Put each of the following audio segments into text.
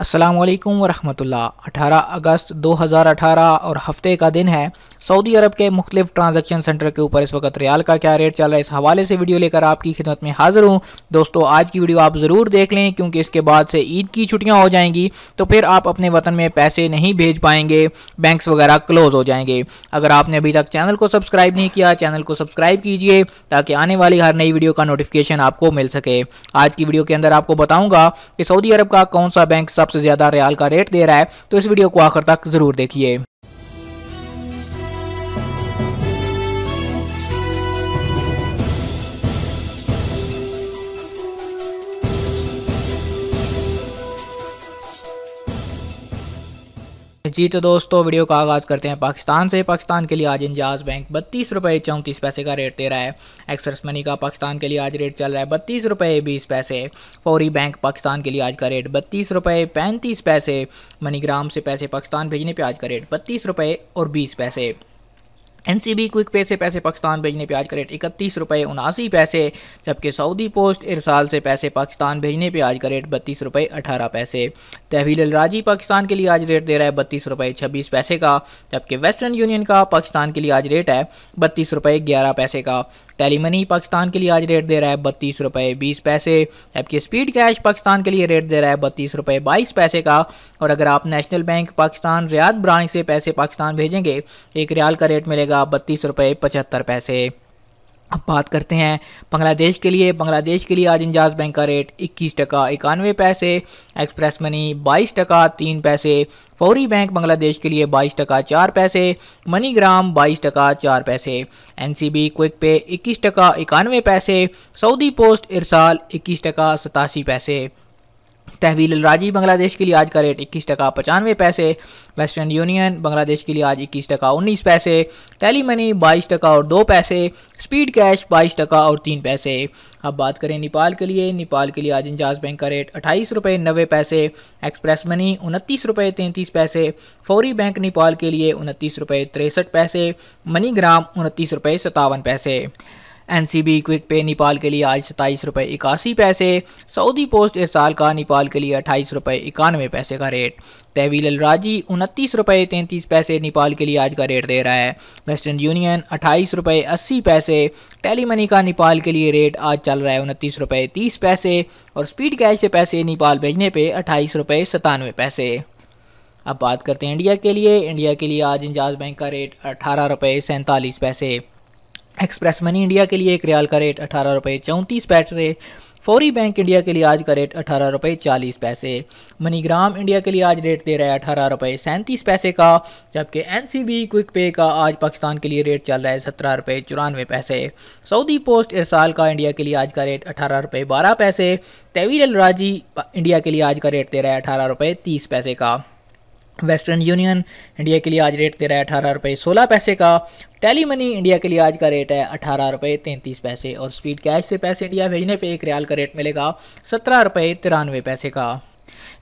असलकम वरहमल अठारह अगस्त 2018 और हफ्ते का दिन है सऊदी अरब के मुख्तलिफ ट्रांजेक्शन सेंटर के ऊपर इस वक्त रियाल का क्या रेट चल रहा है इस हवाले से वीडियो लेकर आपकी खिदमत में हाजिर हूँ दोस्तों आज की वीडियो आप ज़रूर देख लें क्योंकि इसके बाद से ईद की छुट्टियाँ हो जाएंगी तो फिर आप अपने वतन में पैसे नहीं भेज पाएंगे बैंक्स वगैरह क्लोज हो जाएंगे अगर आपने अभी तक चैनल को सब्सक्राइब नहीं किया चैनल को सब्सक्राइब कीजिए ताकि आने वाली हर नई वीडियो का नोटिफिकेशन आपको मिल सके आज की वीडियो के अंदर आपको बताऊंगा कि सऊदी अरब का कौन सा बैंक सबसे ज़्यादा रियाल का रेट दे रहा है तो इस वीडियो को आखिर तक ज़रूर देखिए तो जी तो दोस्तों वीडियो का आगाज़ करते हैं पाकिस्तान से पाकिस्तान के लिए आज इंजाज बैंक बत्तीस रुपये चौंतीस पैसे का रेट दे रहा है एक्सप्रेस मनी का पाकिस्तान के लिए आज रेट चल रहा है बत्तीस रुपये बीस पैसे फौरी बैंक पाकिस्तान के लिए आज का रेट बत्तीस रुपये पैंतीस पैसे मनीग्राम से पैसे पाकिस्तान भेजने पर आज का रेट बत्तीस रुपये और बीस पैसे एनसीबी क्विक पे से पैसे पाकिस्तान भेजने पे आज का रेट इकतीस रुपये उनासी पैसे जबकि सऊदी पोस्ट इरसाल से पैसे पाकिस्तान भेजने पे आज का रेट बत्तीस रुपये अठारह पैसे तहवील राजी पाकिस्तान के लिए आज रेट दे रहा है बत्तीस रुपये छब्बीस पैसे का जबकि वेस्टर्न यूनियन का पाकिस्तान के लिए आज रेट है बत्तीस रुपये ग्यारह पैसे का टेली मनी पाकिस्तान के लिए आज रेट दे रहा है बत्तीस रुपये बीस पैसे जबकि स्पीड कैश पाकिस्तान के लिए रेट दे रहा है बत्तीस रुपये बाईस पैसे का और अगर आप National Bank Pakistan Riyadh branch से पैसे पाकिस्तान भेजेंगे एक रियाल का रेट मिलेगा बत्तीस रुपये पचहत्तर पैसे अब बात करते हैं बांग्लादेश के लिए बांग्लादेश के लिए आज इंजाज बैंक का रेट इक्कीस टका इक्यानवे पैसे एक्सप्रेस मनी बाईस टका तीन पैसे फौरी बैंक बांग्लादेश के लिए बाईस टका चार पैसे मनीग्राम बाईस टका चार पैसे एन सी बी क्विक पे इक्कीस टका इक्यानवे पैसे सऊदी पोस्ट इरसाल इक्कीस टका सतासी पैसे तहवील राजी बांग्लादेश के लिए आज का रेट इक्कीस टका पचानवे पैसे वेस्टर्न यूनियन बांग्लादेश के लिए आज इक्कीस टका उन्नीस पैसे टेली मनी बाईस टका और दो पैसे स्पीड कैश बाईस टका और तीन पैसे अब बात करें नेपाल के लिए नेपाल के लिए आज इंजाज बैंक का रेट अट्ठाईस रुपये नब्बे पैसे एक्सप्रेस मनी उनतीस रुपये तैंतीस पैसे फौरी बैंक नेपाल के लिए उनतीस रुपये तिरसठ पैसे मनीग्राम उनतीस रुपये सतावन पैसे एनसीबी क्विक पे नेपाल के लिए आज सताईस रुपये इक्यासी पैसे सऊदी पोस्ट इस साल का नेपाल के लिए अट्ठाईस रुपये इक्यानवे पैसे का रेट तहवील अलराजी उनतीस रुपये तैंतीस पैसे नेपाल के लिए आज का रेट दे रहा है वेस्टर्न यूनियन अट्ठाईस रुपये अस्सी पैसे टेली मनी का नेपाल के लिए रेट आज चल रहा है उनतीस रुपये तीस पैसे और स्पीड कैश से पैसे नेपाल भेजने पर अट्ठाईस रुपये सतानवे पैसे अब बात करते हैं इंडिया के लिए इंडिया के लिए आज इंजाज बैंक का रेट अठारह रुपये सैंतालीस पैसे एक्सप्रेस मनी इंडिया के लिए एक रियाल का रेट अठारह रुपये चौंतीस पैसे फौरी बैंक इंडिया के लिए आज का रेट अठारह रुपये चालीस पैसे मनीग्राम इंडिया के लिए आज रेट दे रहा है अठारह रुपये सैंतीस पैसे का जबकि एन सी बी क्विक पे का आज पाकिस्तान के लिए रेट चल रहा है सत्रह रुपये चौरानवे पैसे सऊदी पोस्ट इरसाल का इंडिया के लिए आज का रेट अठारह रुपये बारह पैसे तवीर अलराजी इंडिया के लिए आज का रेट दे रहा है अठारह रुपये तीस पैसे का वेस्टर्न यूनियन इंडिया के लिए आज रेट दे रहा है अठारह रुपये सोलह पैसे का टेली मनी इंडिया के लिए आज का रेट है अठारह रुपये तैंतीस पैसे और स्पीड कैश से पैसे इंडिया भेजने पे एक रियाल का रेट मिलेगा सत्रह रुपये तिरानवे पैसे का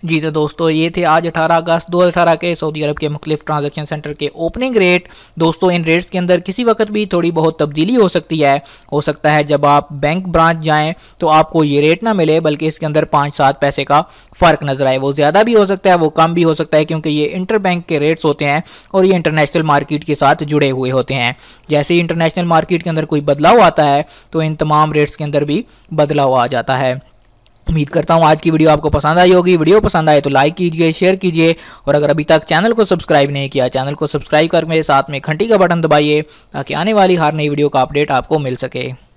जी तो दोस्तों ये थे आज 18 अगस्त दो हज़ार के सऊदी अरब के मुख्तफ ट्रांजेक्शन सेंटर के ओपनिंग रेट दोस्तों इन रेट्स के अंदर किसी वक्त भी थोड़ी बहुत तब्दीली हो सकती है हो सकता है जब आप बैंक ब्रांच जाएँ तो आपको ये रेट ना मिले बल्कि इसके अंदर पाँच सात पैसे का फ़र्क नज़र आए वो ज़्यादा भी हो सकता है वो कम भी हो सकता है क्योंकि ये इंटर बैंक के रेट्स होते हैं और ये इंटरनेशनल मार्केट के साथ जुड़े हुए होते हैं जैसे ही इंटरनेशनल मार्केट के अंदर कोई बदलाव आता है तो इन तमाम रेट्स के अंदर भी बदलाव आ जाता है उम्मीद करता हूँ आज की वीडियो आपको पसंद आई होगी वीडियो पसंद आए तो लाइक कीजिए शेयर कीजिए और अगर अभी तक चैनल को सब्सक्राइब नहीं किया चैनल को सब्सक्राइब कर मेरे साथ में घंटी का बटन दबाइए ताकि आने वाली हर नई वीडियो का अपडेट आपको मिल सके